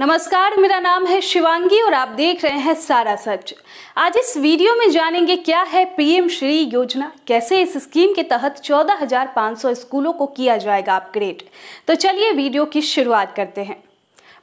नमस्कार मेरा नाम है शिवांगी और आप देख रहे हैं सारा सच आज इस वीडियो में जानेंगे क्या है पीएम श्री योजना कैसे इस स्कीम के तहत 14,500 स्कूलों को किया जाएगा अपग्रेड तो चलिए वीडियो की शुरुआत करते हैं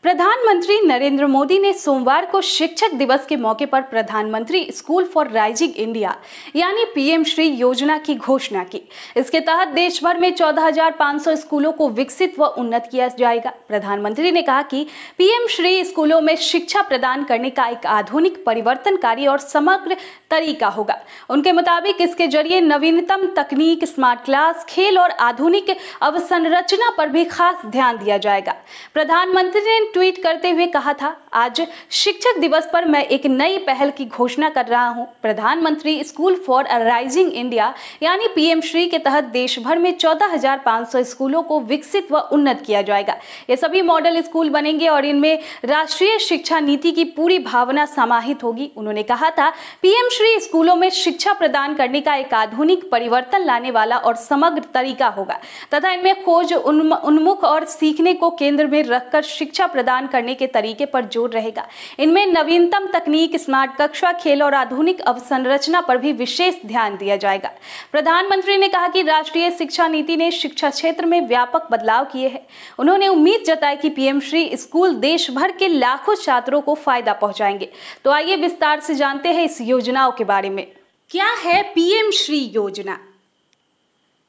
प्रधानमंत्री नरेंद्र मोदी ने सोमवार को शिक्षक दिवस के मौके पर प्रधानमंत्री स्कूल फॉर राइजिंग इंडिया यानी पीएम श्री योजना की घोषणा की इसके तहत देश भर में 14,500 स्कूलों को विकसित व उन्नत किया जाएगा प्रधानमंत्री ने कहा कि पीएम श्री स्कूलों में शिक्षा प्रदान करने का एक आधुनिक परिवर्तनकारी और समग्र तरीका होगा उनके मुताबिक इसके जरिए नवीनतम तकनीक स्मार्ट क्लास खेल और आधुनिक अवसंरचना पर भी खास ध्यान दिया जाएगा प्रधानमंत्री ने ट्वीट करते हुए कहा था आज शिक्षक दिवस पर मैं एक नई पहल की घोषणा कर रहा हूं प्रधानमंत्री स्कूल फॉर राइजिंग इंडिया यानी पीएम श्री के तहत देश भर में 14,500 स्कूलों को विकसित व उन्नत किया जाएगा ये सभी मॉडल स्कूल बनेंगे और इनमें राष्ट्रीय शिक्षा नीति की पूरी भावना समाहित होगी उन्होंने कहा था पीएम श्री स्कूलों में शिक्षा प्रदान करने का एक आधुनिक परिवर्तन लाने वाला और समग्र तरीका होगा तथा इनमें खोज उन्मुख और सीखने को केंद्र में रखकर शिक्षा प्रदान करने के तरीके पर जोर मंजूर रहेगा इनमें नवीनतम तकनीक स्मार्ट कक्षा खेल और आधुनिक अवसंरचना पर भी विशेष ध्यान दिया जाएगा प्रधानमंत्री ने कहा कि राष्ट्रीय शिक्षा नीति ने शिक्षा क्षेत्र में व्यापक बदलाव किए हैं उन्होंने उम्मीद जताई कि पीएम श्री स्कूल देश भर के लाखों छात्रों को फायदा पहुंचाएंगे तो आइए विस्तार से जानते हैं इस योजनाओं के बारे में क्या है पीएम श्री योजना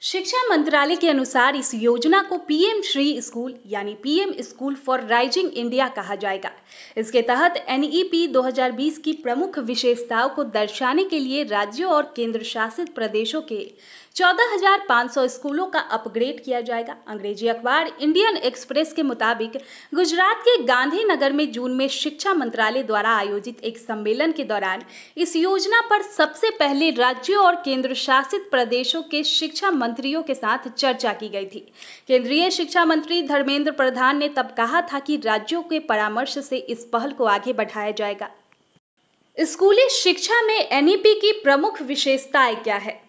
शिक्षा मंत्रालय के अनुसार इस योजना को पीएम श्री स्कूल यानी PM school for rising India कहा जाएगा इसके तहत एनईपी 2020 की प्रमुख विशेषताओं को दर्शाने के लिए राज्यों और केंद्र शासित प्रदेशों के 14,500 स्कूलों का अपग्रेड किया जाएगा अंग्रेजी अखबार इंडियन एक्सप्रेस के मुताबिक गुजरात के गांधीनगर में जून में शिक्षा मंत्रालय द्वारा आयोजित एक सम्मेलन के दौरान इस योजना पर सबसे पहले राज्यों और केंद्र शासित प्रदेशों के शिक्षा मंत्रियों के साथ चर्चा की गई थी केंद्रीय शिक्षा मंत्री धर्मेंद्र प्रधान ने तब कहा था कि राज्यों के परामर्श से इस पहल को आगे बढ़ाया जाएगा स्कूली शिक्षा में एनईपी की प्रमुख विशेषताएं क्या है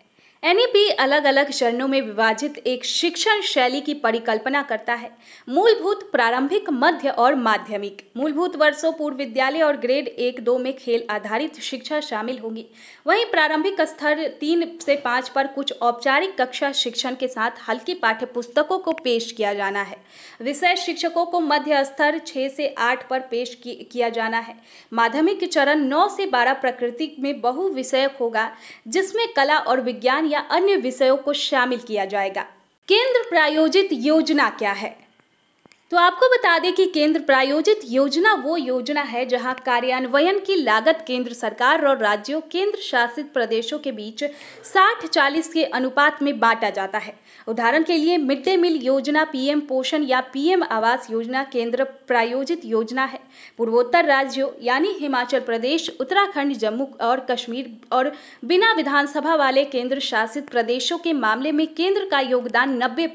एनईपी e अलग अलग चरणों में विभाजित एक शिक्षण शैली की परिकल्पना करता है मूलभूत प्रारंभिक मध्य और माध्यमिक मूलभूत वर्षों पूर्व विद्यालय और ग्रेड एक दो में खेल आधारित शिक्षा शामिल होगी वहीं प्रारंभिक स्तर तीन से पाँच पर कुछ औपचारिक कक्षा शिक्षण के साथ हल्की पाठ्य पुस्तकों को पेश किया जाना है विषय शिक्षकों को मध्य स्तर छः से आठ पर पेश किया जाना है माध्यमिक चरण नौ से बारह प्रकृति में बहु विषयक होगा जिसमें कला और विज्ञान या या अन्य विषयों को शामिल किया जाएगा केंद्र प्रायोजित योजना क्या है तो आपको बता दें कि केंद्र प्रायोजित योजना वो योजना है जहां कार्यान्वयन की लागत केंद्र सरकार और राज्यों केंद्र शासित प्रदेशों के बीच 60-40 के अनुपात में बांटा जाता है उदाहरण के लिए मिड डे मील योजना पीएम पोषण या पीएम आवास योजना केंद्र प्रायोजित योजना है पूर्वोत्तर राज्यों यानी हिमाचल प्रदेश उत्तराखंड जम्मू और कश्मीर और बिना विधानसभा वाले केंद्र शासित प्रदेशों के मामले में केंद्र का योगदान नब्बे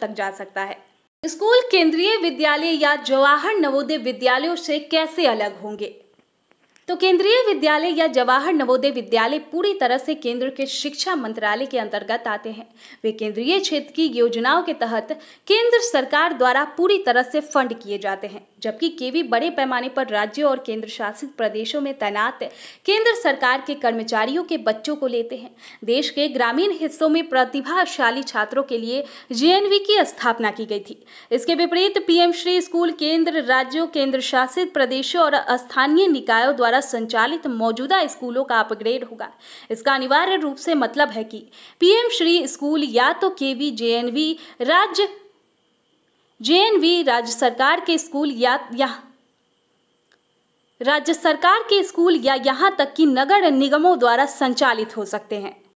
तक जा सकता है स्कूल केंद्रीय विद्यालय या जवाहर नवोदय विद्यालयों से कैसे अलग होंगे तो केंद्रीय विद्यालय या जवाहर नवोदय विद्यालय पूरी तरह से केंद्र के शिक्षा मंत्रालय के अंतर्गत आते हैं वे केंद्रीय क्षेत्र की योजनाओं के तहत केंद्र सरकार द्वारा पूरी तरह से फंड किए जाते हैं जबकि केवी बड़े पैमाने पर राज्यों और केंद्र शासित प्रदेशों में तैनात केंद्र सरकार के कर्मचारियों के बच्चों को लेते हैं देश के ग्रामीण हिस्सों में प्रतिभाशाली छात्रों के लिए जेएनवी की स्थापना की गई थी इसके विपरीत पीएम श्री स्कूल केंद्र राज्यों केंद्र शासित प्रदेशों और स्थानीय निकायों द्वारा द्वारा संचालित मौजूदा स्कूलों का अपग्रेड होगा इसका अनिवार्य रूप से मतलब है कि पीएम श्री स्कूल या तो के वी जे एन वी राज्य जे राज्य सरकार के स्कूल या या राज्य सरकार के स्कूल या यहाँ तक कि नगर निगमों द्वारा संचालित हो सकते हैं